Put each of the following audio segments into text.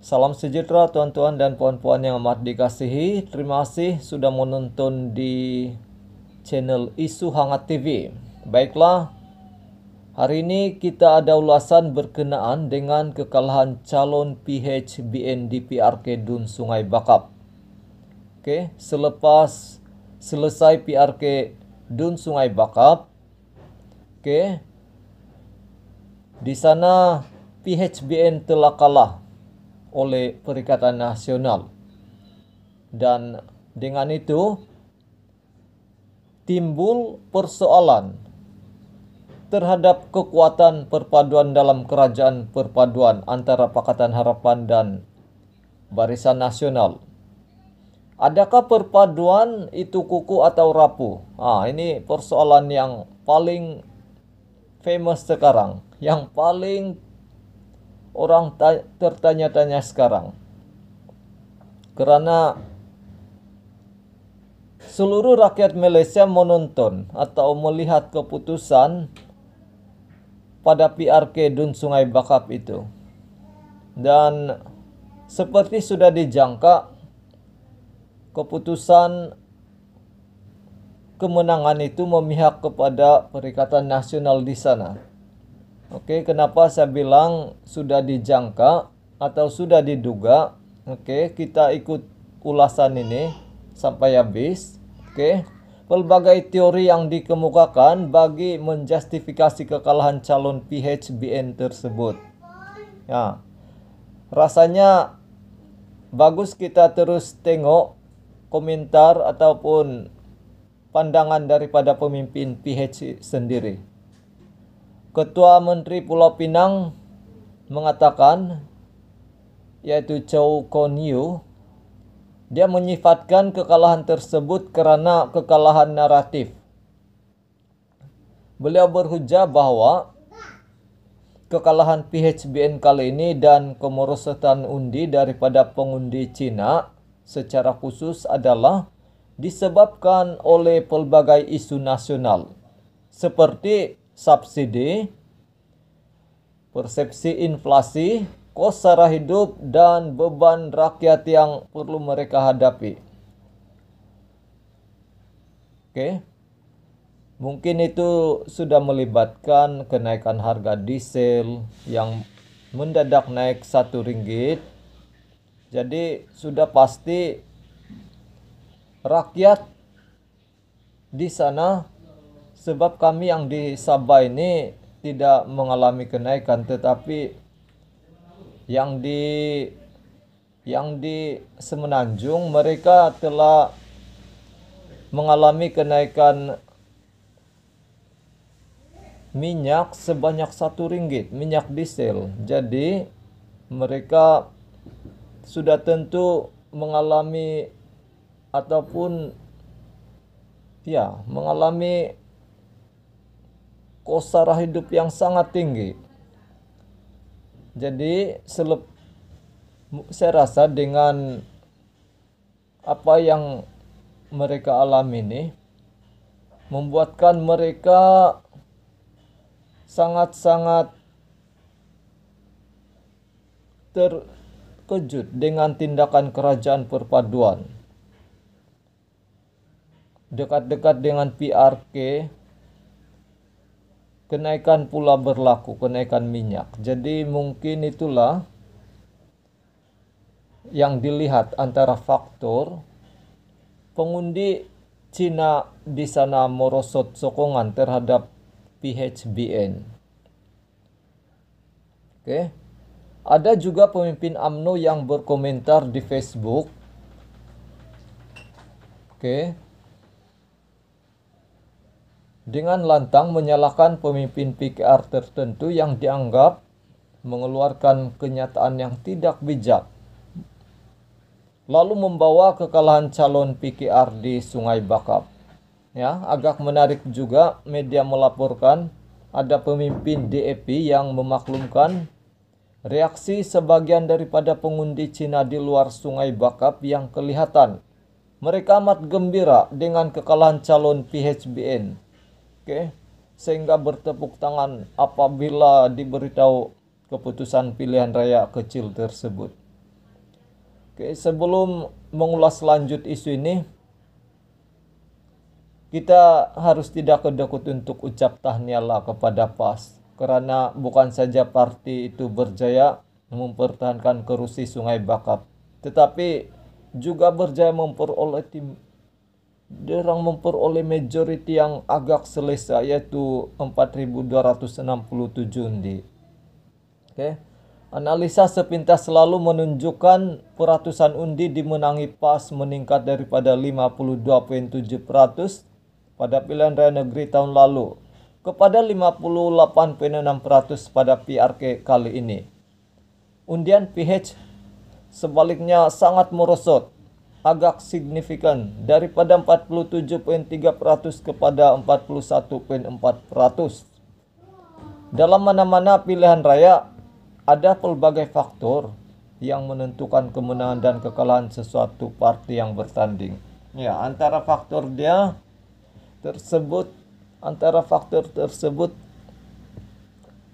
Salam sejahtera tuan-tuan dan puan-puan yang amat dikasihi. Terima kasih sudah menonton di channel Isu Hangat TV. Baiklah, hari ini kita ada ulasan berkenaan dengan kekalahan calon PHBN di PRK Dun Sungai Bakap. Oke, selepas selesai PRK Dun Sungai Bakap, oke, di sana PHBN telah kalah oleh Perikatan Nasional. Dan dengan itu timbul persoalan terhadap kekuatan perpaduan dalam kerajaan perpaduan antara Pakatan Harapan dan Barisan Nasional. Adakah perpaduan itu kuku atau rapuh? Ah, ini persoalan yang paling famous sekarang, yang paling orang tertanya-tanya sekarang. Karena seluruh rakyat Malaysia menonton atau melihat keputusan pada PRK Dun Sungai Bakap itu. Dan seperti sudah dijangka, keputusan kemenangan itu memihak kepada Perikatan Nasional di sana. Oke, okay, kenapa saya bilang sudah dijangka atau sudah diduga? Oke, okay, kita ikut ulasan ini sampai habis. Oke. Okay. Pelbagai teori yang dikemukakan bagi menjustifikasi kekalahan calon PHBN tersebut. Ya. Rasanya bagus kita terus tengok komentar ataupun pandangan daripada pemimpin PH sendiri. Ketua Menteri Pulau Pinang mengatakan yaitu Chow Konyu dia menyifatkan kekalahan tersebut karena kekalahan naratif. Beliau berhujah bahwa kekalahan PHBN kali ini dan kemerosotan undi daripada pengundi Cina secara khusus adalah disebabkan oleh pelbagai isu nasional seperti subsidi, persepsi inflasi, kos sara hidup, dan beban rakyat yang perlu mereka hadapi. Oke, mungkin itu sudah melibatkan kenaikan harga diesel yang mendadak naik satu ringgit. Jadi sudah pasti rakyat di sana sebab kami yang di Sabah ini tidak mengalami kenaikan tetapi yang di yang di Semenanjung mereka telah mengalami kenaikan minyak sebanyak satu ringgit minyak diesel jadi mereka sudah tentu mengalami ataupun ya mengalami kosara hidup yang sangat tinggi. Jadi selep, saya rasa dengan apa yang mereka alami ini membuatkan mereka sangat-sangat terkejut dengan tindakan kerajaan perpaduan. Dekat-dekat dengan PRK, kenaikan pula berlaku, kenaikan minyak. Jadi mungkin itulah yang dilihat antara faktor pengundi Cina di sana merosot sokongan terhadap PHBN. Oke. Ada juga pemimpin AMNO yang berkomentar di Facebook. Oke dengan lantang menyalahkan pemimpin PKR tertentu yang dianggap mengeluarkan kenyataan yang tidak bijak lalu membawa kekalahan calon PKR di Sungai Bakap. Ya, agak menarik juga media melaporkan ada pemimpin DEP yang memaklumkan reaksi sebagian daripada pengundi Cina di luar Sungai Bakap yang kelihatan. Mereka amat gembira dengan kekalahan calon PHBN Oke. Sehingga bertepuk tangan apabila diberitahu keputusan pilihan raya kecil tersebut. Oke, sebelum mengulas lanjut isu ini, kita harus tidak kedekut untuk ucap tahniahlah kepada PAS karena bukan saja parti itu berjaya mempertahankan kerusi Sungai Bakap, tetapi juga berjaya memperoleh tim Derang memperoleh majoriti yang agak selesa yaitu 4267 undi. Oke. Okay. Analisa sepintas selalu menunjukkan peratusan undi dimenangi PAS meningkat daripada 52.7 pada pilihan raya negeri tahun lalu kepada 58.6 pada PRK kali ini. Undian PH sebaliknya sangat merosot agak signifikan daripada 47.3% kepada 41.4%. Dalam mana-mana pilihan raya ada pelbagai faktor yang menentukan kemenangan dan kekalahan sesuatu parti yang bertanding. Ya, antara faktor dia tersebut antara faktor tersebut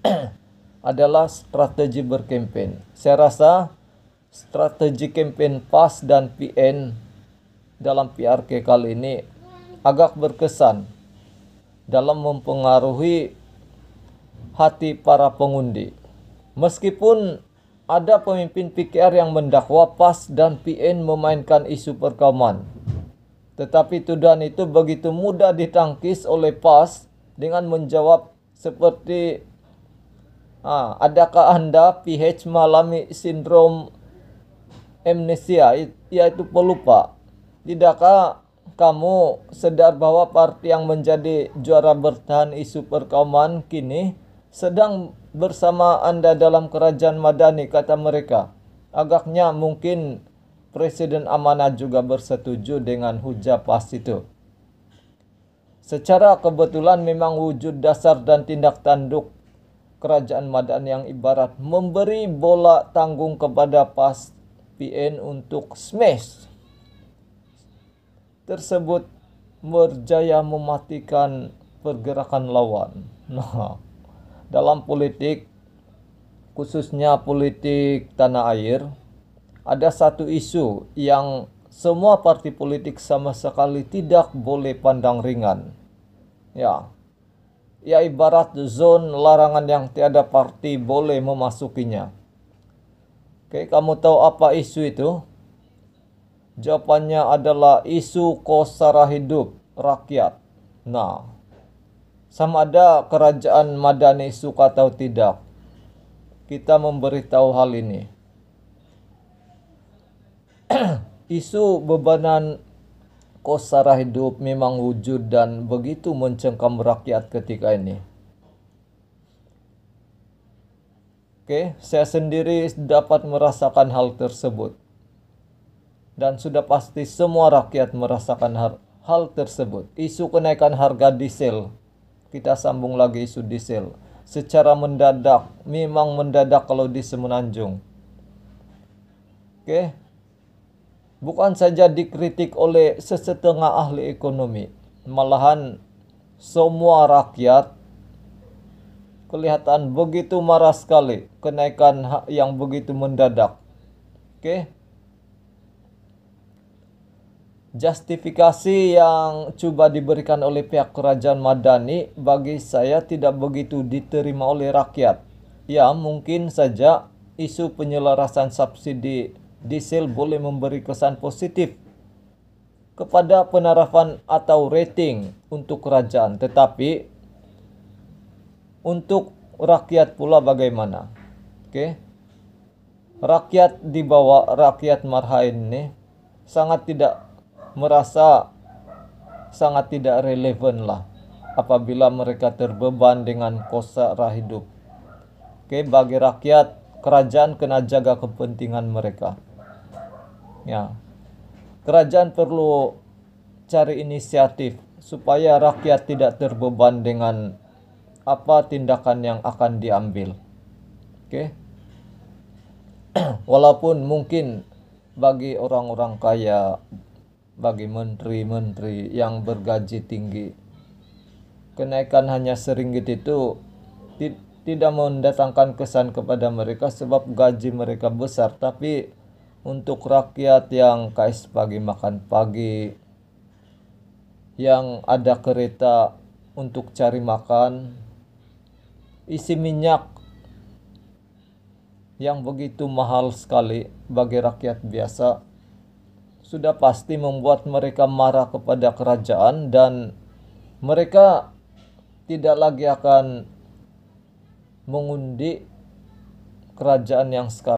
adalah strategi berkampanye. Saya rasa strategi campaign PAS dan PN dalam PRK kali ini agak berkesan dalam mempengaruhi hati para pengundi. Meskipun ada pemimpin PKR yang mendakwa PAS dan PN memainkan isu perkaman. Tetapi tuduhan itu begitu mudah ditangkis oleh PAS dengan menjawab seperti ah, adakah Anda PH malami sindrom amnesia yaitu pelupa tidakkah kamu sadar bahwa parti yang menjadi juara bertahan isu perkauman kini sedang bersama anda dalam kerajaan madani kata mereka agaknya mungkin Presiden Amanah juga bersetuju dengan hujah pas itu. Secara kebetulan memang wujud dasar dan tindak tanduk kerajaan madani yang ibarat memberi bola tanggung kepada pas PN untuk smash tersebut berjaya mematikan pergerakan lawan. Nah, dalam politik khususnya politik tanah air ada satu isu yang semua parti politik sama sekali tidak boleh pandang ringan. Ya. Ya ibarat zon larangan yang tiada parti boleh memasukinya okay, kamu tahu apa isu itu? Jawabannya adalah isu kosara hidup rakyat. Nah, sama ada kerajaan Madani suka atau tidak, kita memberitahu hal ini. isu bebanan kosara hidup memang wujud dan begitu mencengkam rakyat ketika ini. Oke, saya sendiri dapat merasakan hal tersebut. Dan sudah pasti semua rakyat merasakan hal, hal tersebut. Isu kenaikan harga diesel. Kita sambung lagi isu diesel. Secara mendadak, memang mendadak kalau di Semenanjung. Oke. Bukan saja dikritik oleh sesetengah ahli ekonomi, malahan semua rakyat kelihatan begitu marah sekali kenaikan yang begitu mendadak. Oke. Justifikasi yang coba diberikan oleh pihak kerajaan Madani bagi saya tidak begitu diterima oleh rakyat. Ya, mungkin saja isu penyelarasan subsidi diesel boleh memberi kesan positif kepada penarafan atau rating untuk kerajaan, tetapi untuk rakyat pula bagaimana? Oke. Okay. Rakyat di bawah rakyat marhain ini sangat tidak merasa sangat tidak relevan lah apabila mereka terbeban dengan rah hidup. Oke, okay, bagi rakyat kerajaan kena jaga kepentingan mereka. Ya. Kerajaan perlu cari inisiatif supaya rakyat tidak terbeban dengan apa tindakan yang akan diambil. Oke. Okay? Walaupun mungkin bagi orang-orang kaya, bagi menteri-menteri yang bergaji tinggi, kenaikan hanya seringgit itu tidak mendatangkan kesan kepada mereka sebab gaji mereka besar, tapi untuk rakyat yang kais pagi makan pagi, yang ada kereta untuk cari makan, isi minyak yang begitu mahal sekali bagi rakyat biasa sudah pasti membuat mereka marah kepada kerajaan dan mereka tidak lagi akan mengundi kerajaan yang sekarang